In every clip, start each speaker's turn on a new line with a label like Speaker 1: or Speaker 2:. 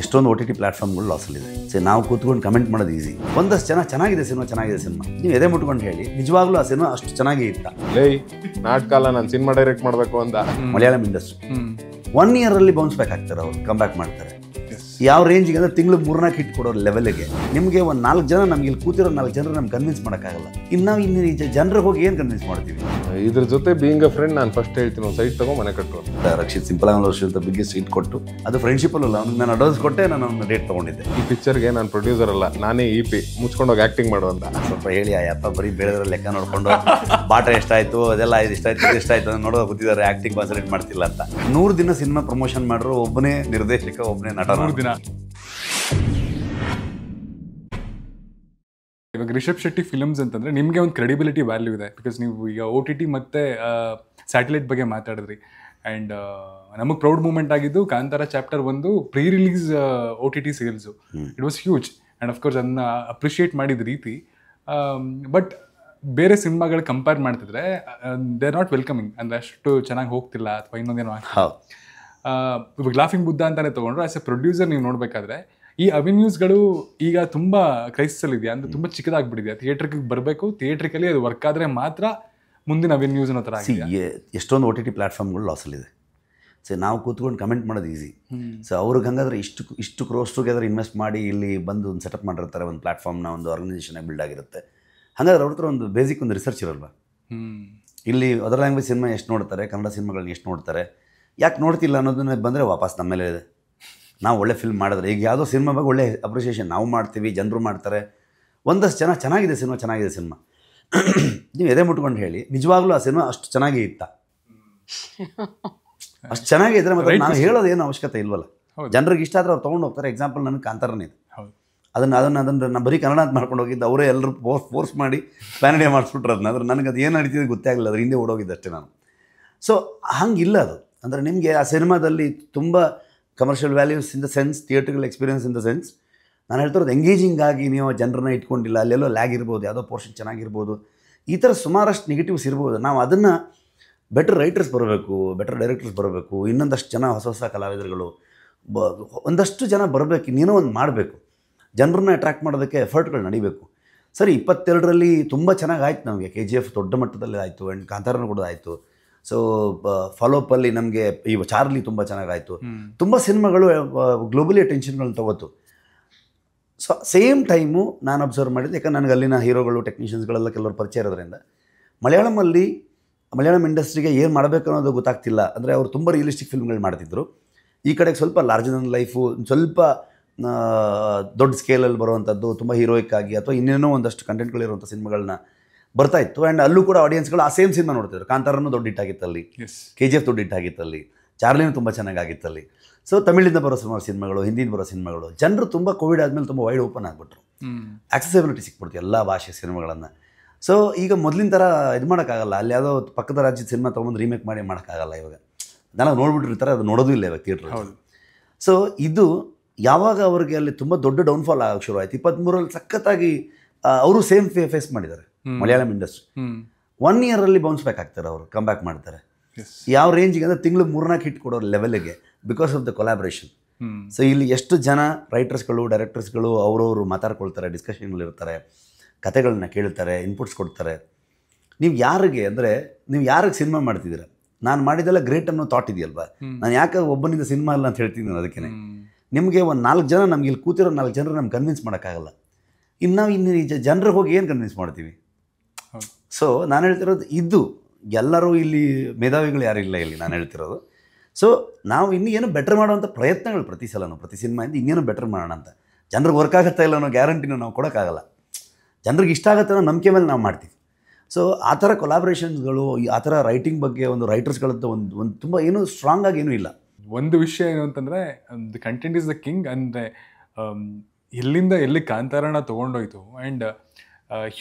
Speaker 1: ಎಷ್ಟೊಂದು O T T ಪ್ಲಾಟ್ಫಾರ್ಮ್ಗಳು ಲಾಸಲ್ಲಿದೆ ಸೊ ನಾವು ಕೂತ್ಕೊಂಡು ಕಮೆಂಟ್ ಮಾಡೋದು ಈಸಿ ಒಂದಷ್ಟು ಜನ ಚೆನ್ನಾಗಿದೆ ಸಿನಿಮಾ ಚೆನ್ನಾಗಿದೆ ಸಿನಿಮಾ ನೀವು ಎದೆ ಮುಟ್ಕೊಂಡು ಹೇಳಿ ನಿಜವಾಗ್ಲೂ ಆ ಸಿನಿಮಾ ಅಷ್ಟು ಚೆನ್ನಾಗಿ ಇತ್ತ ಏಯ್ ನಾನು ಸಿನಿಮಾ ಡೈರೆಕ್ಟ್ ಮಾಡಬೇಕು ಅಂತ ಮಲಯಾಳಂ ಇಂಡಸ್ಟ್ರಿ ಒನ್ ಅಲ್ಲಿ ಬೌನ್ಸ್ ಬ್ಯಾಕ್ ಆಗ್ತಾರೆ ಅವ್ರು ಕಮ್ ಬ್ಯಾಕ್ ಮಾಡ್ತಾರೆ ಯಾವ ರೇಂಜಿಗೆ ಅಂದ್ರೆ ತಿಂಗಳು ಮೂರ್ನಾಲ್ಕು ಹಿಟ್ ಕೊಡೋ ಲೆವೆಲ್ಗೆ ನಿಮಗೆ ಒಂದು ನಾಲ್ಕು ಜನ ನಮ್ಗೆ ಇಲ್ಲಿ ಕೂತಿರೋ ನಾಲ್ಕು ಜನರು ನಮ್ಗೆ ಕನ್ವಿನ್ಸ್ ಮಾಡೋಕ್ಕಾಗಲ್ಲ ಇನ್ನು ನಾವು ಇನ್ನು ಜನರಿಗೆ ಹೋಗಿ ಏನು ಕನ್ವಿನ್ಸ್ ಮಾಡ್ತೀವಿ ಇದ್ರ ಜೊತೆ ಬೀಯಿಂಗ್ ಅ ಫ್ರೆಂಡ್ ನಾನು ಫಸ್ಟ್ ಹೇಳ್ತೀನಿ ಒಂದು ಸೈಟ್ ತಗೊಂಡು ಮನೆ ಕಟ್ಟು ರಕ್ಷಿತ್ ಸಿಂಪಲ್ ಆಗಿ ವರ್ಷ ಬಗ್ಗೆ ಸೀಟ್ ಕೊಟ್ಟು ಅದು ಫ್ರೆಂಡ್ಶಿಪ್ ಅಲ್ಲ ಅವ್ನಿಗೆ ನಾನು ಅಡ್ವಾನ್ಸ್ ಕೊಟ್ಟೆ ನಾನು ಅವ್ನ ಡೇಟ್ ತಗೊಂಡಿದ್ದೆ ಈ ಪಿಕ್ಚರ್ಗೆ ನಾನು ಪ್ರೊಡ್ಯೂಸರ್ ಅಲ್ಲ ನಾನೇ ಇ e ಪಿ ಹೋಗಿ ಹೋಗಿ ಮಾಡು ಅಂತ ಸ್ವಲ್ಪ ಹೇಳಿ ಆ ಅಪ್ಪ ಬರೀ ಬೆಳೆದ್ರ ಲೆಕ್ಕ ನೋಡಿಕೊಂಡು ಬಾಟ ಎಷ್ಟಾಯ್ತು ಅದೆಲ್ಲ ಇದು ಇಷ್ಟ ಆಯ್ತು ಅಂತ ನೋಡೋದು ಗೊತ್ತಿದ್ದಾರೆ ಆಕ್ಟಿಂಗ್ ಕಾನ್ಸಂಟ್ರೇಟ್ ಮಾಡ್ತಿಲ್ಲ ಅಂತ ನೂರು ದಿನ ಸಿನಿಮಾ ಪ್ರಮೋಷನ್ ಮಾಡಿರೋ ಒಬ್ಬನೇ ನಿರ್ದೇಶಕ ಒಬ್ಬನೇ ನಟ ನೂರು ದಿನ ಇವಾಗ ರಿಷಬ್ ಶೆಟ್ಟಿ
Speaker 2: ಫಿಲ್ಮ್ಸ್ ಅಂತಂದ್ರೆ ನಿಮಗೆ ಒಂದು ಕ್ರೆಡಿಬಿಲಿಟಿ ವ್ಯಾಲ್ಯೂ ಇದೆ ಬಿಕಾಸ್ ನೀವು ಈಗ ಓ ಟಿ ಟಿ ಸ್ಯಾಟಲೈಟ್ ಬಗ್ಗೆ ಮಾತಾಡಿದ್ರಿ ಆ್ಯಂಡ್ ನಮಗೆ ಪ್ರೌಡ್ ಮೂಮೆಂಟ್ ಆಗಿದ್ದು ಕಾಂತಾರ ಚಾಪ್ಟರ್ ಒಂದು pre release O T T it was huge and of course ಅದನ್ನ ಅಪ್ರಿಷಿಯೇಟ್ ಮಾಡಿದ ರೀತಿ ಬಟ್ ಬೇರೆ ಸಿನಿಮಾಗಳು ಕಂಪೇರ್ ಮಾಡ್ತಿದ್ರೆ ದೇ ಆರ್ ನಾಟ್ ವೆಲ್ಕಮಿಂಗ್ ಅಂದರೆ ಅಷ್ಟು ಚೆನ್ನಾಗಿ ಹೋಗ್ತಿಲ್ಲ ಅಥವಾ ಇನ್ನೊಂದೇನೋ ಇವಾಗ ಲಾಫಿಂಗ್ ಬುದ್ಧ ಅಂತಾನೆ ತೊಗೊಂಡ್ರು ಆಸ್ ಎ ಪ್ರೊಡ್ಯೂಸರ್ ನೀವು ನೋಡಬೇಕಾದ್ರೆ ಈ ಅವೆನ್ಯೂಸ್ಗಳು ಈಗ ತುಂಬ ಕ್ರೈಸಿಸಲ್ಲಿದೆಯಾ ಅಂದರೆ ತುಂಬ ಚಿಕ್ಕದಾಗ್ಬಿಟ್ಟಿದೆ ಥಿಯೇಟ್ರಿಗೆ ಬರಬೇಕು ಥಿಯೇಟ್ರಿಕಲ್ಲಿ ಅದು ವರ್ಕ್ ಆದರೆ ಮಾತ್ರ ಮುಂದಿನ ಅವೆನ್ಯೂಸ್ ಅನ್ನೋ ಥರ
Speaker 1: ಎಷ್ಟೊಂದು ಓ ಟಿ ಟಿ ಪ್ಲ್ಯಾಟ್ಫಾರ್ಮ್ಗಳು ಲಾಸಲ್ಲಿದೆ ಸೊ ನಾವು ಕೂತ್ಕೊಂಡು ಕಮೆಂಟ್ ಮಾಡೋದು ಈಸಿ ಸೊ ಅವ್ರಿಗೆ ಹಂಗಾದ್ರೆ ಇಷ್ಟು ಇಷ್ಟು ಕ್ರೋಸ್ ಟುಗೆದರ್ ಇನ್ವೆಸ್ಟ್ ಮಾಡಿ ಇಲ್ಲಿ ಬಂದು ಒಂದು ಸೆಟಪ್ ಮಾಡಿರ್ತಾರೆ ಒಂದು ಪ್ಲಾಟ್ಫಾರ್ಮ್ನ ಒಂದು ಆರ್ಗನೈಸೇಷನ್ ಬಿಲ್ಡ್ ಆಗಿರುತ್ತೆ ಹಾಗಾದ್ರೆ ಅವ್ರ ಹತ್ರ ಒಂದು ಬೇಸಿಕ್ ಒಂದು ರಿಸರ್ಚ್ ಇರಲ್ವಾ ಇಲ್ಲಿ ಅದರ್ ಲ್ಯಾಂಗ್ವೇಜ್ ಸಿನಿಮಾ ಎಷ್ಟು ನೋಡ್ತಾರೆ ಕನ್ನಡ ಸಿನಿಮಾಗಳನ್ನ ಎಷ್ಟು ನೋಡ್ತಾರೆ ಯಾಕೆ ನೋಡ್ತಿಲ್ಲ ಅನ್ನೋದನ್ನ ಬಂದರೆ ವಾಪಸ್ ನಮ್ಮ ಮೇಲೆ ಇದೆ ನಾವು ಒಳ್ಳೆ ಫಿಲ್ಮ್ ಮಾಡಿದ್ರೆ ಈಗ ಯಾವುದೋ ಸಿನಿಮಾ ಬಗ್ಗೆ ಒಳ್ಳೆ ಅಪ್ರಿಷಿಯೇಷನ್ ನಾವು ಮಾಡ್ತೀವಿ ಜನರು ಮಾಡ್ತಾರೆ ಒಂದಷ್ಟು ಜನ ಚೆನ್ನಾಗಿದೆ ಸಿನಿಮಾ ಚೆನ್ನಾಗಿದೆ ಸಿನಿಮಾ ನೀವು ಎದೆ ಮುಟ್ಕೊಂಡು ಹೇಳಿ ನಿಜವಾಗ್ಲೂ ಆ ಸಿನಿಮಾ ಅಷ್ಟು ಚೆನ್ನಾಗಿ ಇತ್ತ ಅಷ್ಟು ಚೆನ್ನಾಗಿದ್ರೆ ಮತ್ತೆ ನಾನು ಹೇಳೋದು ಏನು ಅವಶ್ಯಕತೆ ಇಲ್ವಲ್ಲ ಜನರಿಗೆ ಇಷ್ಟ ಆದರೆ ಅವ್ರು ತೊಗೊಂಡು ಹೋಗ್ತಾರೆ ಎಕ್ಸಾಂಪಲ್ ನನಗೆ ಕಾಂತಾರನೇ ಇದೆ ಅದನ್ನು ಅದನ್ನು ಅದನ್ನು ನಾನು ಬರೀ ಕನ್ನಡ ಅಂತ ಮಾಡ್ಕೊಂಡು ಹೋಗಿದ್ದು ಅವರೇ ಎಲ್ಲರೂ ಫೋರ್ಸ್ ಫೋರ್ಸ್ ಮಾಡಿ ಪ್ಯಾನಡಿಯಾ ಮಾಡಿಸ್ಬಿಟ್ರು ಅದನ್ನ ಅದ್ರ ನನಗೆ ಅದು ಏನು ನಡೀತಿದೆ ಗೊತ್ತೇ ಆಗಲಿಲ್ಲ ಅದ್ರ ಹಿಂದೆ ಓಡೋಗಿದ್ದಷ್ಟೇ ನಾನು ಸೊ ಹಂಗಿಲ್ಲ ಅದು ಅಂದರೆ ನಿಮಗೆ ಆ ಸಿನಿಮಾದಲ್ಲಿ ತುಂಬ commercial values in the sense theatrical experience in the sense ನಾನು ಹೇಳ್ತಿರೋದು ಎಂಗೇಜಿಂಗ್ ಆಗಿ ನೀವು ಜನರನ್ನ ಇಟ್ಕೊಂಡಿಲ್ಲ ಅಲ್ಲೆಲ್ಲೋ ಲ್ಯಾಗ್ ಇರ್ಬೋದು ಯಾವುದೋ ಪೋರ್ಷನ್ ಚೆನ್ನಾಗಿರ್ಬೋದು ಈ ಥರ ಸುಮಾರಷ್ಟು ನೆಗೆಟಿವ್ಸ್ ಇರ್ಬೋದು ನಾವು ಅದನ್ನು ಬೆಟರ್ ರೈಟರ್ಸ್ ಬರಬೇಕು ಬೆಟರ್ ಡೈರೆಕ್ಟರ್ಸ್ ಬರಬೇಕು ಇನ್ನೊಂದಷ್ಟು ಜನ ಹೊಸ ಹೊಸ ಕಲಾವಿದರುಗಳು ಬ ಒಂದಷ್ಟು ಜನ ಬರಬೇಕು ಇನ್ನೇನೋ ಒಂದು ಮಾಡಬೇಕು ಜನರನ್ನ ಅಟ್ರ್ಯಾಕ್ಟ್ ಮಾಡೋದಕ್ಕೆ ಎಫರ್ಟ್ಗಳು ನಡಿಬೇಕು ಸರಿ ಇಪ್ಪತ್ತೆರಡರಲ್ಲಿ ತುಂಬ ಚೆನ್ನಾಗಿ ಆಯ್ತು ನಮಗೆ ಕೆ ಜಿ ಎಫ್ ದೊಡ್ಡ ಮಟ್ಟದಲ್ಲಿ ಆಯಿತು ಆ್ಯಂಡ್ ಕಾಂತಾರನೂ ಕೂಡ ಆಯಿತು ಸೊ ಅಲ್ಲಿ ನಮಗೆ ಈ ಚಾರ್ಲಿ ತುಂಬ ಚೆನ್ನಾಗಾಯಿತು ತುಂಬ ಸಿನಿಮಾಗಳು ಗ್ಲೋಬಲಿ ಅಟೆನ್ಷನ್ಗಳನ್ನ ತಗೋತು ಸೊ ಸೇಮ್ ಟೈಮು ನಾನು ಅಬ್ಸರ್ವ್ ಮಾಡಿದ್ದು ಯಾಕಂದ್ರೆ ನನಗೆ ಅಲ್ಲಿನ ಹೀರೋಗಳು ಟೆಕ್ನಿಷಿಯನ್ಸ್ಗಳೆಲ್ಲ ಕೆಲವರು ಪರಿಚಯ ಇರೋದ್ರಿಂದ ಮಲಯಾಳಮಲ್ಲಿ ಮಲಯಾಳಂ ಇಂಡಸ್ಟ್ರಿಗೆ ಏನು ಮಾಡಬೇಕು ಅನ್ನೋದು ಗೊತ್ತಾಗ್ತಿಲ್ಲ ಅಂದರೆ ಅವರು ತುಂಬ ರಿಯಲಿಸ್ಟಿಕ್ ಫಿಲ್ಮ್ಗಳು ಮಾಡ್ತಿದ್ರು ಈ ಕಡೆಗೆ ಸ್ವಲ್ಪ ಲಾರ್ಜರ್ ದನ್ ಲೈಫು ಸ್ವಲ್ಪ ದೊಡ್ಡ ಸ್ಕೇಲಲ್ಲಿ ಬರುವಂಥದ್ದು ತುಂಬ ಹೀರೋಯಿಕ್ ಆಗಿ ಅಥವಾ ಇನ್ನೇನೋ ಒಂದಷ್ಟು ಕಂಟೆಂಟ್ಗಳಿರುವಂಥ ಸಿನಿಮಾಗಳನ್ನ ಬರ್ತಾ ಇತ್ತು ಆ್ಯಂಡ್ ಅಲ್ಲೂ ಕೂಡ ಆಡಿಯನ್ಸ್ಗಳು ಆ ಸೇಮ್ ಸಿನಿಮಾ ನೋಡ್ತಿದ್ರು ಕಾಂತಾರನೂ ದೊಡ್ಡ ಇಟ್ಟಾಗಿತ್ತಲ್ಲಿ ಕೆ ಜಿ ಎಫ್ ದೊಡ್ಡ ಇಟ್ಟಾಗಿತ್ತಲ್ಲಿ ಚಾರ್ಲಿನೂ ತುಂಬ ಚೆನ್ನಾಗಾಗಿತ್ತಲ್ಲಿ ಸೊ ತಮಿಳಿಂದ ಬರೋ ಸುಮಾರು ಸಿನಿಮಾಗಳು ಹಿಂದಿಂದ ಬರೋ ಸಿನಿಮಾಗಳು ಜನರು ತುಂಬ ಕೋವಿಡ್ ಆದಮೇಲೆ ತುಂಬ ವೈಡ್ ಓಪನ್ ಆಗಿಬಿಟ್ರು ಆಕ್ಸೆಸಿಬಿಲಿಟಿ ಸಿಕ್ಬಿಡ್ತು ಎಲ್ಲ ಭಾಷೆ ಸಿನಿಮಾಗಳನ್ನು ಸೊ ಈಗ ಮೊದಲಿನ ಥರ ಇದು ಮಾಡೋಕ್ಕಾಗಲ್ಲ ಅಲ್ಲಿ ಯಾವುದೋ ಪಕ್ಕದ ರಾಜ್ಯದ ಸಿನಿಮಾ ತೊಗೊಂಡು ರೀಮೇಕ್ ಮಾಡಿ ಮಾಡೋಕ್ಕಾಗಲ್ಲ ಇವಾಗ ನನಗೆ ನೋಡ್ಬಿಟ್ಟಿರ್ತಾರೆ ಅದು ನೋಡೋದು ಇಲ್ಲ ಇವಾಗ ಥಿಯೇಟ್ರ್ ಸೊ ಇದು ಯಾವಾಗ ಅವ್ರಿಗೆ ಅಲ್ಲಿ ತುಂಬ ದೊಡ್ಡ ಡೌನ್ಫಾಲ್ ಆಗೋಕ್ಕೆ ಶುರು ಆಯಿತು ಇಪ್ಪತ್ತ್ಮೂರಲ್ಲಿ ಸಖತ್ತಾಗಿ ಅವರು ಸೇಮ್ ಫೇ ಫೇಸ್ ಮಾಡಿದ್ದಾರೆ ಮಲಯಾಳಂ ಇಂಡಸ್ಟ್ರಿ ಒನ್ ಅಲ್ಲಿ ಬೌನ್ಸ್ ಬ್ಯಾಕ್ ಆಗ್ತಾರೆ ಅವರು ಕಮ್ ಬ್ಯಾಕ್ ಮಾಡ್ತಾರೆ ಯಾವ ರೇಂಜಿಗೆ ಅಂದ್ರೆ ತಿಂಗಳು ಮೂರ್ನಾಲ್ಕು ಹಿಟ್ ಕೊಡೋ ಲೆವೆಲ್ಗೆ because of the collaboration so ಇಲ್ಲಿ ಎಷ್ಟು ಜನ ರೈಟರ್ಸ್ಗಳು ಡೈರೆಕ್ಟರ್ಸ್ಗಳು ಅವರವರು ಮಾತಾಡ್ಕೊಳ್ತಾರೆ ಇರ್ತಾರೆ ಕತೆಗಳನ್ನ ಕೇಳ್ತಾರೆ ಇನ್ಪುಟ್ಸ್ ಕೊಡ್ತಾರೆ ನೀವು ಯಾರಿಗೆ ಅಂದರೆ ನೀವು ಯಾರಿಗೆ ಸಿನಿಮಾ ಮಾಡ್ತಿದ್ದೀರ ನಾನು ಮಾಡಿದೆಲ್ಲ ಗ್ರೇಟ್ ಅನ್ನೋ ಥಾಟ್ ಇದೆಯಲ್ವಾ ನಾನು ಯಾಕೆ ಒಬ್ಬನಿಂದ ಸಿನಿಮಾ ಇಲ್ಲ ಅಂತ ಹೇಳ್ತೀನಿ ನಾನು ಅದಕ್ಕೆ ನಿಮಗೆ ಒಂದು ನಾಲ್ಕು ಜನ ನಮ್ಗೆ ಇಲ್ಲಿ ಕೂತಿರೋ ನಾಲ್ಕು ಜನರು ನಮ್ಗೆ ಕನ್ವಿನ್ಸ್ ಮಾಡೋಕ್ಕಾಗಲ್ಲ ಇನ್ನು ನಾವು ಇನ್ನು ಜನರಿಗೆ ಹೋಗಿ ಏನು ಕನ್ವಿನ್ಸ್ ಮಾಡ್ತೀವಿ ಸೊ ನಾನು ಹೇಳ್ತಿರೋದು ಇದು ಎಲ್ಲರೂ ಇಲ್ಲಿ ಮೇಧಾವಿಗಳು ಯಾರೂ ಇಲ್ಲ ಇಲ್ಲಿ ನಾನು ಹೇಳ್ತಿರೋದು ಸೊ ನಾವು ಇನ್ನೂ ಏನು ಬೆಟರ್ ಮಾಡುವಂಥ ಪ್ರಯತ್ನಗಳು ಪ್ರತಿ ಸಲನೂ ಪ್ರತಿ ಸಿನಿಮಾಯಿಂದ ಇನ್ನೇನು ಬೆಟರ್ ಮಾಡೋಣ ಅಂತ ಜನರಿಗೆ ವರ್ಕ್ ಆಗುತ್ತಾ ಇಲ್ಲ ಅನ್ನೋ ಗ್ಯಾರಂಟಿನೂ ನಾವು ಕೊಡೋಕ್ಕಾಗಲ್ಲ ಜನರಿಗೆ ಇಷ್ಟ ಆಗುತ್ತೆ ಅನ್ನೋ ನಂಬಿಕೆ ಮೇಲೆ ನಾವು ಮಾಡ್ತೀವಿ ಸೊ ಆ ಥರ ಕೊಲಾಬ್ರೇಷನ್ಸ್ಗಳು ಆ ಥರ ರೈಟಿಂಗ್ ಬಗ್ಗೆ ಒಂದು ರೈಟರ್ಸ್ಗಳಂತ ಒಂದು ಒಂದು ತುಂಬ ಏನು ಸ್ಟ್ರಾಂಗ್ ಆಗಿ ಏನೂ ಇಲ್ಲ
Speaker 2: ಒಂದು ವಿಷಯ ಏನು ಅಂತಂದರೆ the content is the king ಅಂದರೆ ಎಲ್ಲಿಂದ ಎಲ್ಲಿ ಕಾಂತಾರಣ ತೊಗೊಂಡೋಯ್ತು ಆ್ಯಂಡ್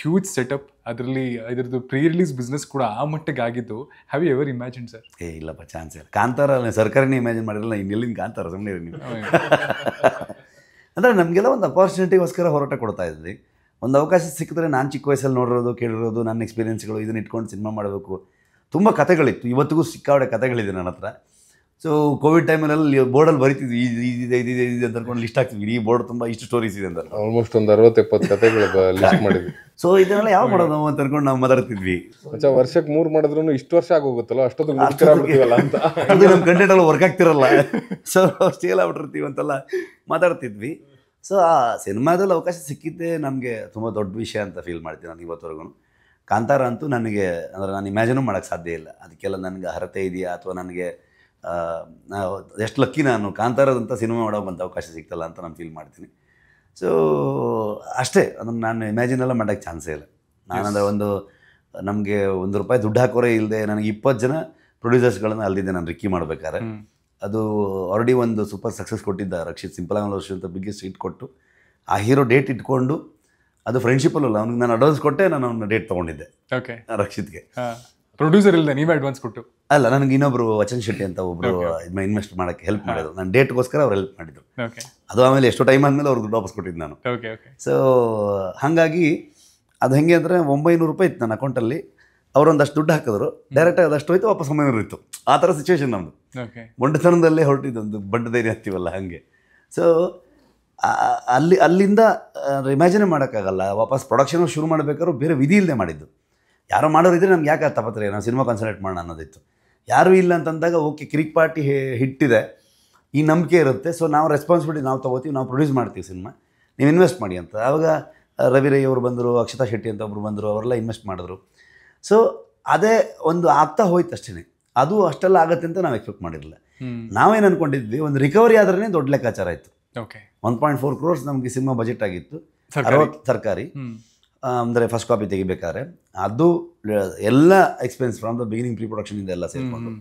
Speaker 2: ಹ್ಯೂಜ್ ಸೆಟಪ್ ಅದರಲ್ಲಿ ಇದ್ರದ್ದು ಪ್ರೀ ರಿಲೀಸ್ ಬಿಸ್ನೆಸ್ ಕೂಡ ಆ ಮಟ್ಟಿಗೆ ಆಗಿದ್ದು have you ever imagine sir
Speaker 1: ಏ ಇಲ್ಲಪ್ಪ ಚಾನ್ಸ್ ಇಲ್ಲ ಕಾಂತಾರ ಸರ್ಕಾರನೇ ಇಮ್ಯಾಜಿನ್ ಮಾಡಿರಲ್ಲ ಇನ್ನೆಲ್ಲಿಂದ ಕಾಂತಾರ ಸುಮ್ಮನೆ ನೀವು ಅಂದರೆ ನಮಗೆಲ್ಲ ಒಂದು ಅಪಾರ್ಚುನಿಟಿಗೋಸ್ಕರ ಹೋರಾಟ ಕೊಡ್ತಾ ಇದ್ವಿ ಒಂದು ಅವಕಾಶ ಸಿಕ್ಕಿದ್ರೆ ನಾನು ಚಿಕ್ಕ ವಯಸ್ಸಲ್ಲಿ ನೋಡಿರೋದು ಕೇಳಿರೋದು ನನ್ನ ಎಕ್ಸ್ಪೀರಿಯನ್ಸ್ಗಳು ಇದನ್ನ ಇಟ್ಕೊಂಡು ಸಿನಿಮಾ ಮಾಡಬೇಕು ತುಂಬ ಕಥೆಗಳಿತ್ತು ಇವತ್ತಿಗೂ ಸಿಕ್ಕಾವಡೆ ಕಥೆಗಳಿದೆ ನನ್ನ ಹತ್ರ ಸೊ ಕೋವಿಡ್ ಟೈಮಲ್ಲಿ ಬೋರ್ಡಲ್ಲಿ ಬರೀತಿದ್ವಿ ಇದಿದೆ ಅಂತ ಅನ್ಕೊಂಡು ಲಿಸ್ಟ್ ಹಾಕ್ತಿದ್ವಿ ಈ ಬೋರ್ಡ್ ತುಂಬ ಇಷ್ಟು ಸ್ಟೋರೀಸ್ ಇದೆ ಅಂತ ಆಲ್ಮೋಸ್ಟ್ ಒಂದು ಅರವತ್ತು ಕತೆಗಳು ಲಿಸ್ಟ್ ಮಾಡಿದ್ವಿ ಸೊ ಇದನ್ನೆಲ್ಲ ಯಾವ ಮಾಡೋದು ನಾವು ಅಂತ ಅನ್ಕೊಂಡು ನಾವು ಮಾತಾಡ್ತಿದ್ವಿ ವರ್ಷಕ್ಕೆ ಮೂರು ಮಾಡಿದ್ರು ಇಷ್ಟು ವರ್ಷ ಆಗೋಗುತ್ತಲ್ಲ ಅಷ್ಟೊಂದು ಅಂತ ಅದು ನಮ್ಮ ಕಂಟೆಂಟ್ ಎಲ್ಲ ವರ್ಕ್ ಆಗ್ತಿರಲ್ಲ ಸೊ ಸ್ಟೇಲ್ ಆಗ್ಬಿಟ್ಟಿರ್ತೀವಿ ಅಂತೆಲ್ಲ ಮಾತಾಡ್ತಿದ್ವಿ ಸೊ ಆ ಸಿನಿಮಾದಲ್ಲಿ ಅವಕಾಶ ಸಿಕ್ಕಿದ್ದೇ ನಮಗೆ ತುಂಬ ದೊಡ್ಡ ವಿಷಯ ಅಂತ ಫೀಲ್ ಮಾಡ್ತೀನಿ ನಾನು ಇವತ್ತವರೆಗೂ ಕಾಂತಾರ ಅಂತೂ ನನಗೆ ಅಂದರೆ ನಾನು ಇಮ್ಯಾಜಿನೂ ಮಾಡೋಕ್ಕೆ ಸಾಧ್ಯ ಇಲ್ಲ ಅದಕ್ಕೆಲ್ಲ ನನಗೆ ಅರ್ಹತೆ ಇದೆಯಾ ಅಥವಾ ನನಗೆ ನಾವು ಎಷ್ಟು ಲಕ್ಕಿ ನಾನು ಕಾಂತಾರದಂಥ ಸಿನಿಮಾ ಮಾಡೋ ಬಂತ ಅವಕಾಶ ಸಿಗ್ತಲ್ಲ ಅಂತ ನಾನು ಫೀಲ್ ಮಾಡ್ತೀನಿ ಸೊ ಅಷ್ಟೇ ಅದನ್ನು ನಾನು ಇಮ್ಯಾಜಿನ್ ಎಲ್ಲ ಮಾಡೋಕ್ಕೆ ಚಾನ್ಸೇ ಇಲ್ಲ ನಾನಂದ್ರೆ ಒಂದು ನಮಗೆ ಒಂದು ರೂಪಾಯಿ ದುಡ್ಡು ಹಾಕೋರೇ ಇಲ್ಲದೆ ನನಗೆ ಇಪ್ಪತ್ತು ಜನ ಪ್ರೊಡ್ಯೂಸರ್ಸ್ಗಳನ್ನ ಅಲ್ಲಿದ್ದೆ ನಾನು ರಿಕ್ಕಿ ಮಾಡ್ಬೇಕಾದ್ರೆ ಅದು ಆಲ್ರೆಡಿ ಒಂದು ಸೂಪರ್ ಸಕ್ಸಸ್ ಕೊಟ್ಟಿದ್ದ ರಕ್ಷಿತ್ ಸಿಂಪಲ್ ವರ್ಷ ಅಂತ ಬಿಗ್ಗೆಸ್ಟ್ ಹಿಟ್ ಕೊಟ್ಟು ಆ ಹೀರೋ ಡೇಟ್ ಇಟ್ಕೊಂಡು ಅದು ಫ್ರೆಂಡ್ಶಿಪ್ ಅಲ್ಲ ಅವ್ನಿಗೆ ನಾನು ಅಡ್ವಾನ್ಸ್ ಕೊಟ್ಟೆ ನಾನು ಅವ್ನ ಡೇಟ್ ತೊಗೊಂಡಿದ್ದೆ ಓಕೆ ರಕ್ಷಿತ್ಗೆ
Speaker 2: ಪ್ರೊಡ್ಯೂಸರ್ ಇಲ್ಲದೆ ನೀವೇ ಅಡ್ವಾನ್ಸ್ ಕೊಟ್ಟು
Speaker 1: ಅಲ್ಲ ನನಗೆ ಇನ್ನೊಬ್ರು ವಚನ್ ಶೆಟ್ಟಿ ಅಂತ ಒಬ್ರು ಇನ್ವೆಸ್ಟ್ ಮಾಡಕ್ಕೆ ಹೆಲ್ಪ್ ಮಾಡಿದ್ರು ನಾನು ಡೇಟ್ಗೋಸ್ಕರ ಅವ್ರು ಹೆಲ್ಪ್ ಮಾಡಿದ್ರು ಅದು ಆಮೇಲೆ ಎಷ್ಟು ಟೈಮ್ ಆದಮೇಲೆ ಅವ್ರಿಗೆ ದುಡ್ಡು ವಾಪಸ್ ಕೊಟ್ಟಿದ್ದು ನಾನು ಸೊ ಹಾಗಾಗಿ ಅದು ಹೆಂಗೆ ಅಂದರೆ ಒಂಬೈನೂರು ರೂಪಾಯಿ ಇತ್ತು ನನ್ನ ಅಕೌಂಟಲ್ಲಿ ಒಂದಷ್ಟು ದುಡ್ಡು ಹಾಕಿದ್ರು ಡೈರೆಕ್ಟ್ ಅದಷ್ಟು ಹೋಯ್ತು ವಾಪಸ್ ಒಂಬೈನೂರು ಇತ್ತು ಆ ಥರ ಸಿಚುವೇಶನ್ ನಮ್ಮದು ಹೊರಟಿದ್ದು ಹೊರಟಿದ್ದೊಂದು ಬಂಡ ಧೈರ್ಯ ಹತ್ತೀವಲ್ಲ ಹಾಗೆ ಸೊ ಅಲ್ಲಿ ಅಲ್ಲಿಂದ ಇಮ್ಯಾಜಿನೇ ಮಾಡೋಕ್ಕಾಗಲ್ಲ ವಾಪಸ್ ಪ್ರೊಡಕ್ಷನ್ ಶುರು ಮಾಡಬೇಕಾದ್ರೂ ಬೇರೆ ವಿಧಿ ಇಲ್ಲದೆ ಮಾಡಿದ್ದು ಯಾರೋ ಇದ್ರೆ ನಮ್ಗೆ ಯಾಕೆ ತಪ್ಪತ್ರೆ ನಾವು ಸಿನಿಮಾ ಕಾನ್ಸಂಟ್ರೇಟ್ ಮಾಡೋಣ ಅನ್ನೋದಿತ್ತು ಯಾರು ಇಲ್ಲ ಅಂತಂದಾಗ ಓಕೆ ಕ್ರಿಕ್ ಪಾರ್ಟಿ ಹಿಟ್ಟಿದೆ ಈ ನಂಬಿಕೆ ಇರುತ್ತೆ ಸೊ ನಾವು ರೆಸ್ಪಾನ್ಸಿಬಿಲಿಟಿ ನಾವು ತೊಗೋತೀವಿ ನಾವು ಪ್ರೊಡ್ಯೂಸ್ ಮಾಡ್ತೀವಿ ಸಿನಿಮಾ ನೀವು ಇನ್ವೆಸ್ಟ್ ಮಾಡಿ ಅಂತ ಆವಾಗ ರವಿ ರೈ ಅವರು ಬಂದರು ಅಕ್ಷತಾ ಶೆಟ್ಟಿ ಅಂತ ಒಬ್ರು ಬಂದರು ಅವರೆಲ್ಲ ಇನ್ವೆಸ್ಟ್ ಮಾಡಿದ್ರು ಸೊ ಅದೇ ಒಂದು ಆಗ್ತಾ ಹೋಯ್ತು ಅಷ್ಟೇ ಅದು ಅಷ್ಟೆಲ್ಲ ಆಗುತ್ತೆ ಅಂತ ನಾವು ಎಕ್ಸ್ಪೆಕ್ಟ್ ಮಾಡಿರಲಿಲ್ಲ ನಾವೇನು ಅಂದ್ಕೊಂಡಿದ್ವಿ ಒಂದು ರಿಕವರಿ ಆದ್ರೆ ದೊಡ್ಡ ಲೆಕ್ಕಾಚಾರ ಆಯಿತು okay one point four crores ನಮಗೆ ಸಿನಿಮಾ ಬಜೆಟ್ ಆಗಿತ್ತು ಸರ್ಕಾರಿ ಅಂದರೆ ಫಸ್ಟ್ ಕಾಪಿ ತೆಗಿಬೇಕಾದ್ರೆ ಅದು ಎಲ್ಲ expense from the beginning pre ಇಂದ ಎಲ್ಲ ಸೇರಿಕೊಂಡು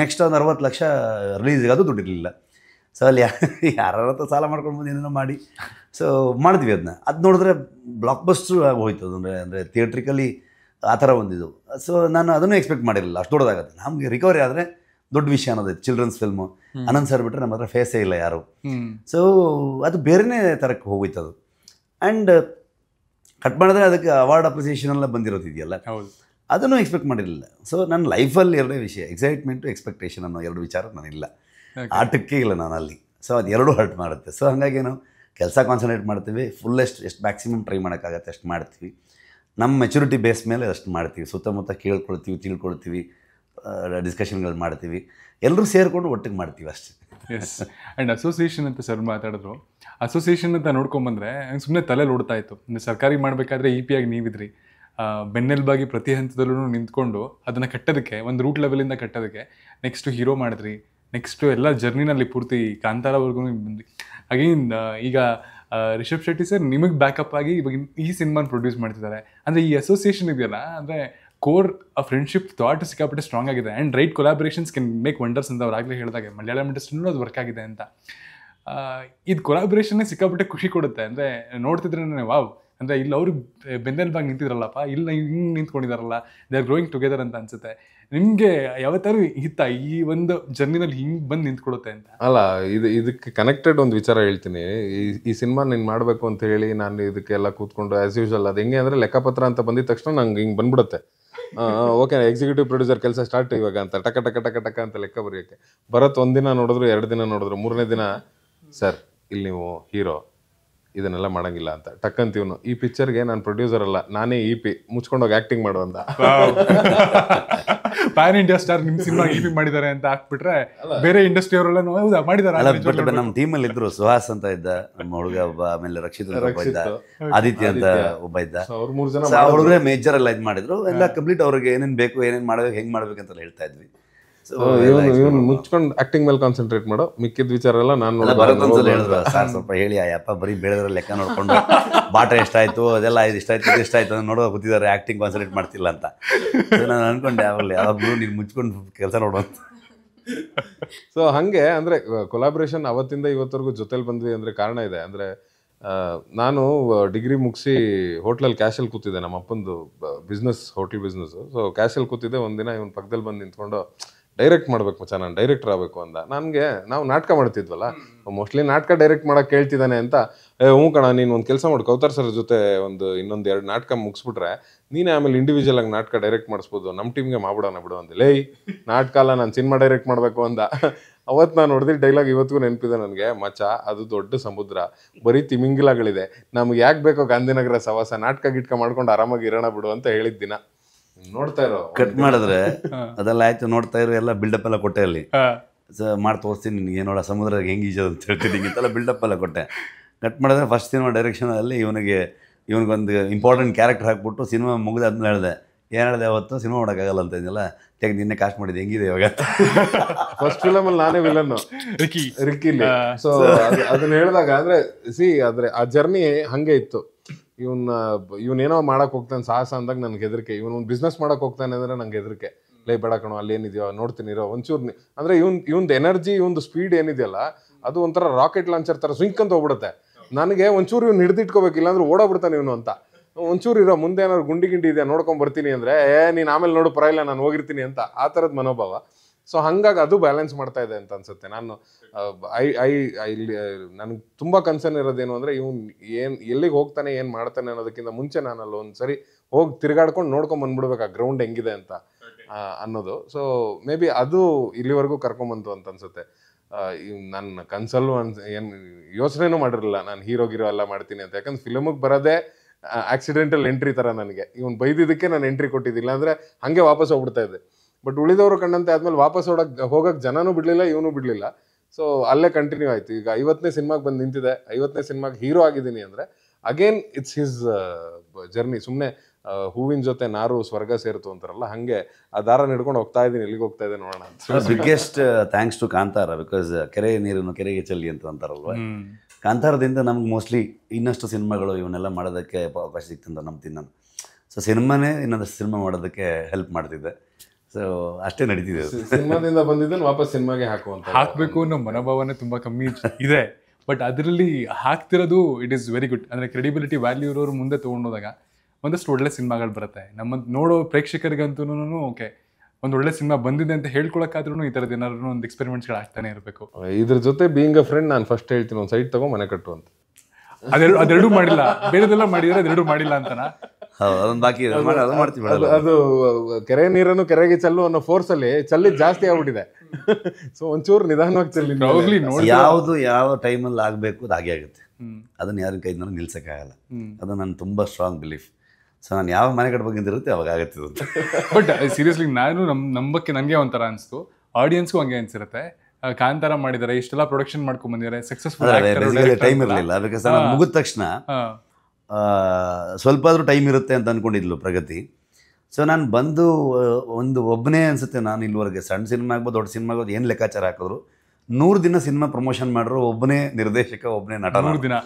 Speaker 1: ನೆಕ್ಸ್ಟ್ ಒಂದು ಅರವತ್ತು ಲಕ್ಷ ರಿಲೀಸ್ಗೆ ಅದು ದುಡ್ಡಿರಲಿಲ್ಲ ಸೊ ಅಲ್ಲಿ ಯಾರ ಹತ್ರ ಸಾಲ ಮಾಡ್ಕೊಂಡು ಬಂದು ಏನೇನೋ ಮಾಡಿ ಸೊ ಮಾಡ್ತೀವಿ ಅದನ್ನ ಅದು ನೋಡಿದ್ರೆ ಬ್ಲಾಕ್ ಬಸ್ಟ್ರು ಹೋಯ್ತು ಅಂದರೆ ಅಂದರೆ ಥಿಯೇಟ್ರಿಕಲಿ ಆ ಥರ ಒಂದಿದು ಸೊ ನಾನು ಅದನ್ನು ಎಕ್ಸ್ಪೆಕ್ಟ್ ಮಾಡಿರಲಿಲ್ಲ ಅಷ್ಟು ದೊಡ್ಡದಾಗುತ್ತೆ ನಮಗೆ ರಿಕವರಿ ಆದರೆ ದೊಡ್ಡ ವಿಷಯ ಅನ್ನೋದು ಚಿಲ್ಡ್ರನ್ಸ್ ಫಿಲ್ಮು ಅನಂತ್ ಸರ್ ಬಿಟ್ಟರೆ ನಮ್ಮ ಹತ್ರ ಫೇಸೇ ಇಲ್ಲ ಯಾರು ಸೊ ಅದು ಬೇರೆನೇ ಥರಕ್ಕೆ ಹೋಗೋಯ್ತದು ಅದು ಆ್ಯಂಡ್ ಕಟ್ ಮಾಡಿದ್ರೆ ಅದಕ್ಕೆ ಅವಾರ್ಡ್ ಅಪ್ರಿಸಿಯೇಷನ್ ಎಲ್ಲ ಬಂದಿರೋದಿದೆಯಲ್ಲ ಹೌದು ಅದನ್ನು ಎಕ್ಸ್ಪೆಕ್ಟ್ ಮಾಡಿರಲಿಲ್ಲ ಸೊ ನನ್ನ ಲೈಫಲ್ಲಿ ಎರಡೇ ವಿಷಯ ಎಕ್ಸೈಟ್ಮೆಂಟು ಎಕ್ಸ್ಪೆಕ್ಟೇಷನ್ ಅನ್ನೋ ಎರಡು ವಿಚಾರ ನಾನಿಲ್ಲ ಆಟಕ್ಕೆ ಇಲ್ಲ ನಾನು ಅಲ್ಲಿ ಸೊ ಅದು ಎರಡೂ ಹರ್ಟ್ ಮಾಡುತ್ತೆ ಸೊ ಹಾಗಾಗಿ ನಾವು ಕೆಲಸ ಕಾನ್ಸಂಟ್ರೇಟ್ ಮಾಡ್ತೀವಿ ಫುಲ್ಲೆಸ್ಟ್ ಎಷ್ಟು ಮ್ಯಾಕ್ಸಿಮಮ್ ಟ್ರೈ ಮಾಡೋಕ್ಕಾಗತ್ತೆ ಅಷ್ಟು ಮಾಡ್ತೀವಿ ನಮ್ಮ ಮೆಚುರಿಟಿ ಬೇಸ್ ಮೇಲೆ ಅಷ್ಟು ಮಾಡ್ತೀವಿ ಸುತ್ತಮುತ್ತ ಕೇಳ್ಕೊಳ್ತೀವಿ ತಿಳ್ಕೊಳ್ತೀವಿ ಡಿಸ್ಕಷನ್ಗಳು ಮಾಡ್ತೀವಿ ಎಲ್ಲರೂ ಸೇರಿಕೊಂಡು ಒಟ್ಟಿಗೆ ಮಾಡ್ತೀವಿ ಅಷ್ಟೇ
Speaker 2: ಎಸ್ ಆ್ಯಂಡ್ ಅಸೋಸಿಯೇಷನ್ ಅಂತ ಸರ್ ಮಾತಾಡಿದ್ರು ಅಸೋಸಿಯೇಷನ್ ಅಂತ ನೋಡ್ಕೊಂಬಂದ್ರೆ ನಂಗೆ ಸುಮ್ಮನೆ ತಲೆ ಓಡ್ತಾ ಇತ್ತು ಸರ್ಕಾರಿ ಮಾಡಬೇಕಾದ್ರೆ ಇ e ಪಿ ಆಗಿ ನೀವಿದ್ರಿ ಬೆನ್ನೆಲುಬಾಗಿ ಪ್ರತಿ ಹಂತದಲ್ಲೂ ನಿಂತ್ಕೊಂಡು ಅದನ್ನು ಕಟ್ಟೋದಕ್ಕೆ ಒಂದು ರೂಟ್ ಲೆವೆಲಿಂದ ಕಟ್ಟೋದಕ್ಕೆ ನೆಕ್ಸ್ಟು ಹೀರೋ ಮಾಡಿದ್ರಿ ನೆಕ್ಸ್ಟು ಎಲ್ಲ ಜರ್ನಿನಲ್ಲಿ ಪೂರ್ತಿ ಕಾಂತಾರವರೆಗೂ ಬಂದ್ರಿ ಅಗೇನ್ ಈಗ ರಿಷಬ್ ಶೆಟ್ಟಿ ಸರ್ ನಿಮಗೆ ಬ್ಯಾಕಪ್ ಆಗಿ ಇವಾಗ ಈ ಸಿನಿಮಾನ ಪ್ರೊಡ್ಯೂಸ್ ಮಾಡ್ತಿದ್ದಾರೆ ಅಂದರೆ ಈ ಅಸೋಸಿಯೇಷನ್ ಇದೆಯಲ್ಲ ಅಂದರೆ ಕೋರ್ ಆ ಫ್ರೆಂಡ್ಶಿಪ್ ಥಾಟ್ ಸಿಕ್ಕಾಪಟ್ಟೆ ಸ್ಟ್ರಾಂಗ್ ಆಗಿದೆ and right collaborations can make wonders ಅಂತ ಅವ್ರು ಆಗಲೇ ಹೇಳಿದಾಗ ಮಲಯಾಳಂ ಇಂಡಸ್ಟ್ರಿನೂ ಅದು ವರ್ಕ್ ಆಗಿದೆ ಅಂತ ಇದು ಕೊಲಾಬ್ರೇಷನ್ನೇ ಸಿಕ್ಕಾಪಟ್ಟೆ ಖುಷಿ ಕೊಡುತ್ತೆ ಅಂದರೆ ನೋಡ್ತಿದ್ರೆ ವಾವ್ ಅಂದರೆ ಇಲ್ಲಿ ಅವರು ಬಾಗಿ ನಿಂತಿದ್ರಲ್ಲಪ್ಪ ಇಲ್ಲಿ ಹಿಂಗೆ ನಿಂತ್ಕೊಂಡಿದಾರಲ್ಲ ದೇ ಆರ್ ಗ್ರೋಯಿಂಗ್ ಟುಗೆದರ್ ಅಂತ ಅನ್ಸುತ್ತೆ ನಿಮಗೆ ಯಾವತ್ತಾರು ಹಿತ ಈ ಒಂದು ಜರ್ನಿನಲ್ಲಿ ಹಿಂಗೆ ಬಂದು ನಿಂತ್ಕೊಡುತ್ತೆ ಅಂತ
Speaker 3: ಅಲ್ಲ ಇದು ಇದಕ್ಕೆ ಕನೆಕ್ಟೆಡ್ ಒಂದು ವಿಚಾರ ಹೇಳ್ತೀನಿ ಈ ಈ ಸಿನಿಮಾ ನೀನು ಮಾಡಬೇಕು ಅಂತ ಹೇಳಿ ನಾನು ಇದಕ್ಕೆಲ್ಲ ಕೂತ್ಕೊಂಡು ಆ್ಯಸ್ ಯೂಶಲ್ ಅದು ಹೆಂಗೆ ಅಂದರೆ ಲೆಕ್ಕಪತ್ರ ಅಂತ ಬಂದಿದ ತಕ್ಷಣ ನಂಗೆ ಹಿಂಗೆ ಬಂದ್ಬಿಡುತ್ತೆ ಓಕೆ ಎಕ್ಸಿಕ್ಯೂಟಿವ್ ಪ್ರೊಡ್ಯೂಸರ್ ಕೆಲಸ ಸ್ಟಾರ್ಟ್ ಇವಾಗ ಅಂತ ಟಕ ಟಕ ಟಕ ಟಕ ಅಂತ ಲೆಕ್ಕ ಬರೆಯೋಕ್ಕೆ ಭರತ್ ಒಂದಿನ ನೋಡಿದ್ರು ಎರಡು ದಿನ ನೋಡಿದ್ರು ಮೂರನೇ ದಿನ ಸರ್ ಇಲ್ಲಿ ನೀವು ಹೀರೋ ಇದನ್ನೆಲ್ಲ ಮಾಡಂಗಿಲ್ಲ ಅಂತ ಟಕ್ಕಂತೀವ್ನು ಈ ಪಿಕ್ಚರ್ಗೆ ನಾನು ಪ್ರೊಡ್ಯೂಸರ್ ಅಲ್ಲ ನಾನೇ ಇ e ಪಿ
Speaker 1: ಮುಚ್ಕೊಂಡೋಗಿ ಆಕ್ಟಿಂಗ್ ಮಾಡು ಅಂತ
Speaker 3: ಪ್ಯಾನ್ ಇಂಡಿಯಾ ಸ್ಟಾರ್ ನಿಮ್ಮ ಸಿನಿಮಾ ಇ ಪಿ
Speaker 2: ಮಾಡಿದ್ದಾರೆ ಅಂತ ಹಾಕ್ಬಿಟ್ರೆ ಬೇರೆ ಇಂಡಸ್ಟ್ರಿ ಅವರೆಲ್ಲ ಹೌದಾ ಮಾಡಿದ್ದಾರೆ ನಮ್ಮ
Speaker 1: ಟೀಮಲ್ಲಿ ಇದ್ರು ಸುಹಾಸ್ ಅಂತ ಇದ್ದ ನಮ್ಮ ಹುಡುಗ ಒಬ್ಬ ಆಮೇಲೆ ರಕ್ಷಿತ್ ಒಬ್ಬ ಇದ್ದ ಆದಿತ್ಯ ಅಂತ ಒಬ್ಬ ಇದ್ದ ಅವ್ರು ಮೂರು ಜನ ಹುಡುಗರೇ ಮೇಜರ್ ಎಲ್ಲ ಇದು ಮಾಡಿದ್ರು ಎಲ್ಲ ಕಂಪ್ಲೀಟ್ ಅವ್ರಿಗೆ ಏನೇನ್ ಬೇಕು ಏನೇನ್ ಮಾಡಬೇಕು ಹೆಂಗೆ ಮಾಡ್ಬೇಕಂತ ಹೇಳ್ತಾ ಇದ್ವಿ ಇವನು
Speaker 3: ಮುಚ್ಕೊಂಡು ಆಕ್ಟಿಂಗ್ ಮೇಲೆ ಕಾನ್ಸಂಟ್ರೇಟ್ ಮಾಡೋ ಮಿಕ್ಕಿದ ವಿಚಾರ ಎಲ್ಲ ನಾನು ಬರೋದೊಂದ್ಸಲ ಹೇಳಿದ್ರು ಸರ್
Speaker 1: ಸ್ವಲ್ಪ ಹೇಳಿ ಅಯ್ಯಪ್ಪ ಬರೀ ಬೆಳೆದ್ರ ಲೆಕ್ಕ ನೋಡ್ಕೊಂಡು ಬಾಟ ಆಯ್ತು ಅದೆಲ್ಲ ಇದು ಇಷ್ಟಾಯ್ತು ಇದು ಇಷ್ಟ ಆಯ್ತು ನೋಡೋ ಕೂತಿದ್ದಾರೆ ಆಕ್ಟಿಂಗ್ ಕಾನ್ಸಂಟ್ರೇಟ್ ಮಾಡ್ತಿಲ್ಲ ಅಂತ ನಾನು ಅನ್ಕೊಂಡೆ ಆಗಲಿ ಅವ್ರು ನೀನು ಮುಚ್ಕೊಂಡು ಕೆಲಸ ನೋಡೋಂತ
Speaker 3: ಸೊ ಹಾಗೆ ಅಂದರೆ ಕೊಲಾಬ್ರೇಷನ್ ಅವತ್ತಿಂದ ಇವತ್ತವರೆಗೂ ಜೊತೆಲಿ ಬಂದ್ವಿ ಅಂದರೆ ಕಾರಣ ಇದೆ ಅಂದರೆ ನಾನು ಡಿಗ್ರಿ ಮುಗಿಸಿ ಹೋಟ್ಲಲ್ಲಿ ಕ್ಯಾಶಲ್ಲಿ ಕೂತಿದ್ದೆ ನಮ್ಮ ಅಪ್ಪಂದು ಬಿಸ್ನೆಸ್ ಹೋಟೆಲ್ ಬಿಸ್ನೆಸ್ಸು ಸೊ ಕ್ಯಾಶಲ್ಲಿ ಕೂತಿದ್ದೆ ಒಂದಿನ ಇವನು ಪಕ್ಕದಲ್ಲಿ ಬಂದು ನಿಂತ್ಕೊಂಡು ಡೈರೆಕ್ಟ್ ಮಾಡ್ಬೇಕು ಮಚ್ಚ ನಾನು ಡೈರೆಕ್ಟರ್ ಆಗಬೇಕು ಅಂತ ನನಗೆ ನಾವು ನಾಟಕ ಮಾಡ್ತಿದ್ವಲ್ಲ ಮೋಸ್ಟ್ಲಿ ನಾಟಕ ಡೈರೆಕ್ಟ್ ಮಾಡಕ್ಕೆ ಕೇಳ್ತಿದ್ದಾನೆ ಅಂತ ಏ ಹ್ಞೂ ಕಣ ನೀನು ಒಂದು ಕೆಲಸ ಮಾಡಿ ಕೌತಾರ್ ಸರ್ ಜೊತೆ ಒಂದು ಇನ್ನೊಂದು ಎರಡು ನಾಟಕ ಮುಗಿಸ್ಬಿಟ್ರೆ ನೀನೇ ಆಮೇಲೆ ಇಂಡಿವಿಜುವಲ್ ಆಗಿ ನಾಟಕ ಡೈರೆಕ್ಟ್ ಮಾಡಿಸ್ಬೋದು ನಮ್ಮ ಟೀಮ್ಗೆ ಮಾಡ್ಬಿಡೋಣ ಬಿಡು ಅಂತ ಲೇ ನಾಟಕ ಅಲ್ಲ ನಾನು ಸಿನಿಮಾ ಡೈರೆಕ್ಟ್ ಮಾಡಬೇಕು ಅಂತ ಅವತ್ತು ನಾನು ನೋಡಿದ್ರೆ ಡೈಲಾಗ್ ಇವತ್ತಿಗೂ ನೆನಪಿದೆ ನನಗೆ ಮಚ ಅದು ದೊಡ್ಡ ಸಮುದ್ರ ಬರೀ ತಿಮಿಂಗಿಲಗಳಿದೆ ನಮ್ಗೆ ಯಾಕೆ ಬೇಕೋ ಗಾಂಧಿನಗರ ಸವಾಸ ನಾಟಕ ಗಿಟ್ಕ ಮಾಡ್ಕೊಂಡು ಆರಾಮಾಗಿ ಇರೋಣ ಬಿಡು ಅಂತ ಹೇಳಿದ್ದ ದಿನ ನೋಡ್ತಾ ಇರೋ ಕಟ್ ಮಾಡಿದ್ರೆ
Speaker 1: ಅದೆಲ್ಲ ಆಯ್ತು ನೋಡ್ತಾ ಇರೋ ಎಲ್ಲ ಬಿಲ್ಡಪ್ ಎಲ್ಲ ಕೊಟ್ಟೆ ಅಲ್ಲಿ ಮಾಡಿ ತೋರಿಸ್ತೀನಿ ನಿನಗೆ ನೋಡ ಸಮುದ್ರ ಹೆಂಗೆ ಈಜೋದು ಅಂತ ಹೇಳ್ತೀನಿ ಇಂತೆಲ್ಲ ಬಿಲ್ಡಪ್ ಎಲ್ಲ ಕೊಟ್ಟೆ ಕಟ್ ಮಾಡಿದ್ರೆ ಫಸ್ಟ್ ಸಿನಿಮಾ ಡೈರೆಕ್ಷನ್ ಅಲ್ಲಿ ಇವನಿಗೆ ಇವನಿಗೊಂದು ಇಂಪಾರ್ಟೆಂಟ್ ಕ್ಯಾರೆಕ್ಟರ್ ಹಾಕ್ಬಿಟ್ಟು ಸಿನಿಮಾ ಮುಗಿದ ಅದನ್ನ ಹೇಳಿದೆ ಏನು ಹೇಳಿದೆ ಅವತ್ತು ಸಿನಿಮಾ ಮಾಡೋಕ್ಕಾಗಲ್ಲ ಅಂತ ಇದೆಯಲ್ಲ ತೆಗೆ ನಿನ್ನೆ ಕಾಸ್ಟ್ ಮಾಡಿದೆ ಹೆಂಗಿದೆ ಇವಾಗ ಫಸ್ಟ್
Speaker 3: ಅಲ್ಲಿ ನಾನೇ ವಿಲನ್
Speaker 1: ರಿಕ್ಕಿ ರಿಕ್ಕಿ ಸೊ ಅದನ್ನ ಹೇಳಿದಾಗ
Speaker 3: ಅಂದ್ರೆ ಸಿ ಆದ್ರೆ ಆ ಜರ್ನಿ ಹಂಗೆ ಇತ್ತು ಇವನ್ನ ಏನೋ ಮಾಡಕ್ ಹೋಗ್ತಾನೆ ಸಾಹಸ ಅಂದಾಗ ನನ್ಗೆ ಹೆದರಿಕೆ ಇವನ್ ಒಂದು ಬಿಸ್ನೆಸ್ ಮಾಡಕ್ ಹೋಗ್ತಾನೆ ಅಂದ್ರೆ ನಂಗೆ ಹೆದರಿಕೆ ಲೈ ಬೇಡ ಕಣೋ ಅಲ್ಲಿ ಏನಿದೆಯೋ ನೋಡ್ತೀನಿ ಇರೋ ಒಂಚೂರು ಅಂದ್ರೆ ಇವನ್ ಇವನ್ ಎನರ್ಜಿ ಇವ್ನ ಸ್ಪೀಡ್ ಏನಿದೆಯಲ್ಲ ಅದು ಒಂಥರ ರಾಕೆಟ್ ಲಾಂಚರ್ ತರ ಸ್ವಿಂಕ್ ಅಂತ ಹೋಗ್ಬಿಡುತ್ತೆ ನನಗೆ ಒಂಚೂರು ಇವ್ನು ಹಿಡಿದಿಟ್ಕೋಬೇಕು ಇಲ್ಲಾಂದ್ರೆ ಓಡೋಗ್ಬಿಡ್ತಾನೆ ಇವನು ಅಂತ ಒಂಚೂರು ಇರೋ ಮುಂದೆ ಏನಾದ್ರು ಗುಂಡಿ ಗಿಂಡಿ ಇದೆ ನೋಡ್ಕೊಂಡ್ ಬರ್ತೀನಿ ಅಂದ್ರೆ ಏ ನೀನು ಆಮೇಲೆ ನೋಡು ಇಲ್ಲ ನಾನು ಹೋಗಿರ್ತೀನಿ ಅಂತ ಆ ಥರದ ಮನೋಭಾವ ಸೊ ಹಂಗಾಗಿ ಅದು ಬ್ಯಾಲೆನ್ಸ್ ಮಾಡ್ತಾ ಇದೆ ಅಂತ ಅನ್ಸುತ್ತೆ ನಾನು ಐ ಐ ಇಲ್ಲಿ ನನಗೆ ತುಂಬ ಕನ್ಸರ್ನ್ ಇರೋದೇನು ಅಂದರೆ ಇವ್ನು ಏನು ಎಲ್ಲಿಗೆ ಹೋಗ್ತಾನೆ ಏನು ಮಾಡ್ತಾನೆ ಅನ್ನೋದಕ್ಕಿಂತ ಮುಂಚೆ ನಾನು ಅಲ್ಲಿ ಒಂದ್ಸರಿ ಹೋಗಿ ತಿರುಗಾಡ್ಕೊಂಡು ನೋಡ್ಕೊಂಡು ಬಂದ್ಬಿಡ್ಬೇಕು ಆ ಗ್ರೌಂಡ್ ಹೆಂಗಿದೆ ಅಂತ ಅನ್ನೋದು ಸೊ ಮೇ ಬಿ ಅದು ಇಲ್ಲಿವರೆಗೂ ಕರ್ಕೊಂಬಂತು ಅಂತ ಅನ್ಸುತ್ತೆ ನನ್ನ ಕನ್ಸಲ್ಲೂ ಅನ್ಸ ಏನು ಯೋಚನೆನೂ ಮಾಡಿರಲಿಲ್ಲ ನಾನು ಹೀರೋ ಗಿರೋ ಎಲ್ಲ ಮಾಡ್ತೀನಿ ಅಂತ ಯಾಕಂದ್ರೆ ಫಿಲಮಿಗೆ ಬರೋದೇ ಆಕ್ಸಿಡೆಂಟಲ್ ಎಂಟ್ರಿ ಥರ ನನಗೆ ಇವನು ಬೈದಿದ್ದಕ್ಕೆ ನಾನು ಎಂಟ್ರಿ ಕೊಟ್ಟಿದ್ದಿಲ್ಲ ಅಂದ್ರೆ ಹಾಗೆ ವಾಪಸ್ ಹೋಗ್ಬಿಡ್ತಾ ಇದ್ದೆ ಬಟ್ ಉಳಿದವರು ಕಂಡಂತೆ ಆದ್ಮೇಲೆ ವಾಪಸ್ ಹೊಡಕ್ ಹೋಗಕ್ಕೆ ಜನನೂ ಬಿಡ್ಲಿಲ್ಲ ಇವನು ಬಿಡ್ಲಿಲ್ಲ ಸೊ ಅಲ್ಲೇ ಕಂಟಿನ್ಯೂ ಆಯ್ತು ಈಗ ಐವತ್ತನೇ ಸಿನಿಮಾಗ್ ಬಂದು ನಿಂತಿದೆ ಐವತ್ತನೇ ಸಿನಿಮಾಗೆ ಹೀರೋ ಆಗಿದ್ದೀನಿ ಅಂದ್ರೆ ಅಗೇನ್ ಇಟ್ಸ್ ಹಿಸ್ ಜರ್ನಿ ಸುಮ್ಮನೆ ಹೂವಿನ ಜೊತೆ ನಾರು ಸ್ವರ್ಗ ಸೇರಿತು ಅಂತಾರಲ್ಲ ಹಂಗೆ ಆ ದಾರ ನಿಡ್ಕೊಂಡು ಹೋಗ್ತಾ ಇದ್ದೀನಿ ಎಲ್ಲಿಗೆ ಹೋಗ್ತಾ ಇದೆ ನೋಡೋಣ ಅಂತ biggest
Speaker 1: thanks to Kantara because uh, ಕೆರೆ ನೀರನ್ನು ಕೆರೆಗೆ ಚೆಲ್ಲಿ ಅಂತ ಅಂತಾರಲ್ವಾ ಕಾಂತಾರದಿಂದ ನಮ್ಗೆ ಮೋಸ್ಟ್ಲಿ ಇನ್ನಷ್ಟು ಸಿನಿಮಾಗಳು ಇವನ್ನೆಲ್ಲ ಮಾಡೋದಕ್ಕೆ ಅವಕಾಶ ಸಿಕ್ತಂತ ನಮ್ಮ ನಾನು ಸೊ ಸಿನಿಮಾನೇ ಇನ್ನೊಂದಷ್ಟು ಸಿನಿಮಾ ಮಾಡೋದಕ್ಕೆ ಹೆಲ್ಪ್ ಮಾಡ್ತಿದ್ದೆ ಸೊ ಅಷ್ಟೇ ನಡೀತಿದೆ ಸಿನಿಮಾದಿಂದ
Speaker 2: ಬಂದಿದ್ದನ್ನು ವಾಪಸ್ ಸಿನಿಮಾಗೆ ಹಾಕುವಂತ ಹಾಕಬೇಕು ಅನ್ನೋ ಮನೋಭಾವನೆ ತುಂಬಾ ಕಮ್ಮಿ ಇದೆ ಬಟ್ ಅದರಲ್ಲಿ ಹಾಕ್ತಿರೋದು ಇಟ್ ಈಸ್ ವೆರಿ ಗುಡ್ ಅಂದರೆ ಕ್ರೆಡಿಬಿಲಿಟಿ ವ್ಯಾಲ್ಯೂ ಇರೋರು ಮುಂದೆ ತೊಗೊಂಡೋದಾಗ ಒಂದಷ್ಟು ಒಳ್ಳೆ ಸಿನಿಮಾಗಳು ಬರುತ್ತೆ ನಮ್ಮ ನೋಡೋ ಪ್ರೇಕ್ಷಕರಿಗಂತೂ ಓಕೆ ಒಂದು ಒಳ್ಳೆ ಸಿನಿಮಾ ಬಂದಿದೆ ಅಂತ ಹೇಳ್ಕೊಳಕ್ಕಾದ್ರೂ ಈ ಥರದ ಏನಾದ್ರು ಒಂದು ಎಕ್ಸ್ಪೆರಿಮೆಂಟ್ಸ್ಗಳು ಆಗ್ತಾನೆ ಇರಬೇಕು
Speaker 3: ಇದ್ರ ಜೊತೆ ಬೀಯಿಂಗ್ ಅ ಫ್ರೆಂಡ್ ನಾನು ಫಸ್ಟ್ ಹೇಳ್ತೀನಿ ಒಂದು ಸೈಟ್ ತಗೋ ಮನೆ ಕಟ್ಟು ಅಂತ
Speaker 2: ಅದೆರಡು ಅದೆರಡು ಮಾಡಿಲ್ಲ ಬೇರೆದೆಲ್ಲ ಮಾಡಿದ್ರೆ ಅದೆರಡು ಮಾಡಿಲ್ಲ ಅಂತನಾ
Speaker 1: ಅದು ಮಾಡ್ತೀವಿ
Speaker 3: ಕೆರೆ ನೀರನ್ನು ಕೆರೆಗೆ ಚಲ್ಲು ಅನ್ನೋ ಫೋರ್ಸ್ ಅಲ್ಲಿ ಚಲ್ಲಿ ಜಾಸ್ತಿ ಆಗ್ಬಿಟ್ಟಿದೆ ಸೊ ಒಂಚೂರು ನಿಧಾನವಾಗಿ ಚಲ್ಲಿ ಯಾವುದು
Speaker 1: ಯಾವ ಟೈಮಲ್ಲಿ ಆಗಬೇಕು ಅದು ಆಗುತ್ತೆ ಅದನ್ನ ಯಾರ ಕೈ ನಾನು ನಿಲ್ಸೋಕ್ಕಾಗಲ್ಲ ಅದು ನನ್ನ ತುಂಬಾ ಸ್ಟ್ರಾಂಗ್ ಬಿಲೀಫ್ ಸೊ ನಾನು ಯಾವ ಮನೆ ಕಡೆ ಇರುತ್ತೆ ಅವಾಗ ಆಗತ್ತೆ ಬಟ್ ಸೀರಿಯಸ್ಲಿ ನಾನು ನಮ್ ನಂಬಕ್ಕೆ ನನಗೆ ಒಂಥರ ಅನಿಸ್ತು
Speaker 2: ಆಡಿಯನ್ಸ್ಗೂ ಹಂಗೆ ಅನ್ಸಿರುತ್ತೆ ಆ, ಕಾಂತಾರ ಮಾಡಿದ್ದಾರೆ ಇಷ್ಟೆಲ್ಲ ಪ್ರೊಡಕ್ಷನ್ ಮಾಡ್ಕೊಂಡ್ ಬಂದಿದ್ದಾರೆ ಸಕ್ಸಸ್ಫುಲ್ ಟೈಮ್ ಇರಲಿಲ್ಲ ಬಿಕಾಸ್ ನಾನು ಮುಗಿದ
Speaker 1: ತಕ್ಷಣ ಸ್ವಲ್ಪ ಆದರೂ ಟೈಮ್ ಇರುತ್ತೆ ಅಂತ ಅಂದ್ಕೊಂಡಿದ್ಲು ಪ್ರಗತಿ ಸೊ ನಾನು ಬಂದು ಒಂದು ಒಬ್ಬನೇ ಅನಿಸುತ್ತೆ ನಾನು ಇಲ್ಲಿವರೆಗೆ ಸಣ್ಣ ಸಿನಿಮಾ ಆಗ್ಬೋದು ದೊಡ್ಡ ಸಿನಿಮಾ ಆಗ್ಬೋದು ಏನು ಲೆಕ್ಕಾಚಾರ ಹಾಕಿದ್ರು ನೂರು ದಿನ ಸಿನಿಮಾ ಪ್ರಮೋಷನ್ ಮಾಡಿದ್ರು ಒಬ್ಬನೇ ನಿರ್ದೇಶಕ ಒಬ್ಬನೇ ನಟ ನೂರು ದಿನ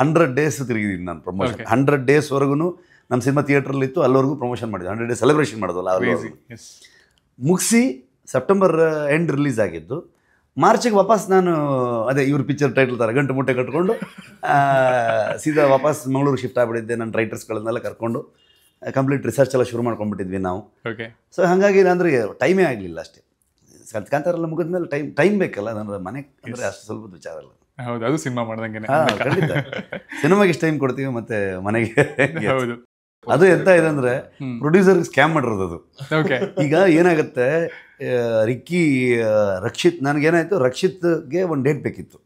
Speaker 1: ಹಂಡ್ರೆಡ್ ಡೇಸ್ ತಿರುಗಿದ್ದೀನಿ ನಾನು ಪ್ರಮೋಷನ್ ಹಂಡ್ರೆಡ್ ಡೇಸ್ವರೆಗೂ ನಮ್ಮ ಸಿನಿಮಾ ಥಿಯೇಟ್ರಲ್ಲಿ ಇತ್ತು ಅಲ್ಲಿವರೆಗೂ ಪ್ರಮೋಷನ್ ಮಾಡಿದ್ವಿ ಹಂಡ್ರೆಡ್ ಡೇ ಸೆಲೆಬ್ರೇಷನ್ ಮಾಡೋದಲ್ಲ ಮುಗಿಸಿ ಸೆಪ್ಟೆಂಬರ್ ಎಂಡ್ ರಿಲೀಸ್ ಆಗಿದ್ದು ಮಾರ್ಚಿಗೆ ವಾಪಸ್ ನಾನು ಅದೇ ಇವ್ರ ಪಿಕ್ಚರ್ ಟೈಟಲ್ ತರ ಗಂಟು ಮೂಟೆ ಕಟ್ಕೊಂಡು ಸೀದಾ ವಾಪಸ್ ಮಂಗಳೂರು ಶಿಫ್ಟ್ ಆಗಿಬಿಟ್ಟಿದ್ದೆ ನನ್ನ ರೈಟರ್ಸ್ಗಳನ್ನೆಲ್ಲ ಕರ್ಕೊಂಡು ಕಂಪ್ಲೀಟ್ ರಿಸರ್ಚ್ ಎಲ್ಲ ಶುರು ಮಾಡ್ಕೊಂಡ್ಬಿಟ್ಟಿದ್ವಿ ನಾವು ಓಕೆ ಸೊ ಹಾಗಾಗಿ ಅಂದರೆ ಟೈಮೇ ಆಗಲಿಲ್ಲ ಅಷ್ಟೇ ಕಾಂತಾರೆಲ್ಲ ಮುಗಿದ ಮೇಲೆ ಟೈಮ್ ಟೈಮ್ ಬೇಕಲ್ಲ ನನ್ನ ಮನೆ ಅಂದರೆ ಅಷ್ಟು ಸ್ವಲ್ಪ ವಿಚಾರ ಅಲ್ಲ
Speaker 2: ಹೌದು ಅದು ಸಿನಿಮಾ ಮಾಡ್ದಂಗೆ
Speaker 1: ಸಿನಿಮಾಗೆ ಎಷ್ಟು ಟೈಮ್ ಕೊಡ್ತೀವಿ ಮತ್ತೆ ಮನೆಗೆ ಹೌದು ಅದು ಎಂತ ಇದೆ ಅಂದ್ರೆ ಪ್ರೊಡ್ಯೂಸರ್ ಸ್ಕ್ಯಾಮ್ ಮಾಡಿರೋದು ಅದು ಈಗ ಏನಾಗುತ್ತೆ ರಿಕ್ಕಿ ರಕ್ಷಿತ್ ನನಗೇನಾಯಿತು ರಕ್ಷಿತ್ಗೆ ಒಂದು ಡೇಟ್ ಬೇಕಿತ್ತು